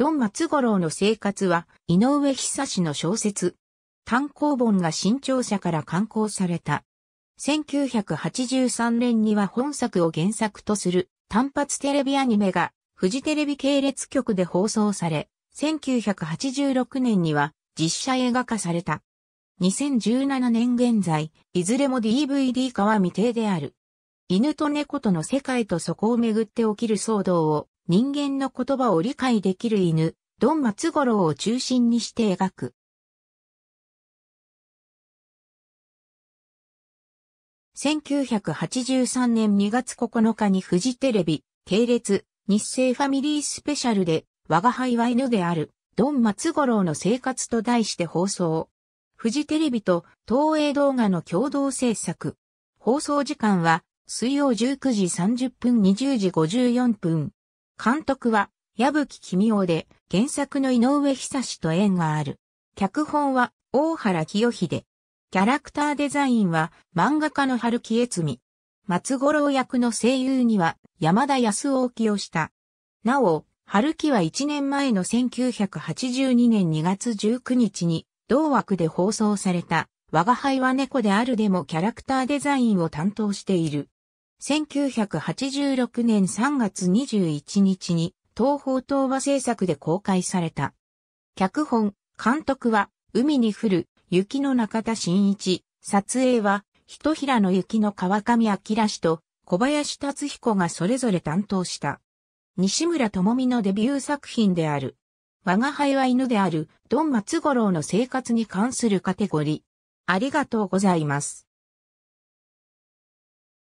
ドン松五郎の生活は、井上久志の小説。単行本が新潮社から刊行された。1983年には本作を原作とする単発テレビアニメがフジテレビ系列局で放送され、1986年には実写映画化された。2017年現在、いずれも DVD 化は未定である。犬と猫との世界とそこをめぐって起きる騒動を人間の言葉を理解できる犬、ドン松五郎を中心にして描く。1983年2月9日にフジテレビ、系列、日清ファミリースペシャルで、我が輩は犬である、ドン松五郎の生活と題して放送。フジテレビと東映動画の共同制作。放送時間は、水曜19時30分20時54分、監督は、矢吹君夫で、原作の井上久志と縁がある。脚本は、大原清秀。キャラクターデザインは、漫画家の春木悦美。松五郎役の声優には、山田康夫を起用した。なお、春木は1年前の1982年2月19日に、同枠で放送された、我が輩は猫であるでもキャラクターデザインを担当している。1986年3月21日に東方東和制作で公開された。脚本、監督は海に降る雪の中田真一、撮影は人平の雪の川上明氏と小林達彦がそれぞれ担当した。西村智美のデビュー作品である。我輩は犬である、ドン松五郎の生活に関するカテゴリー。ありがとうございます。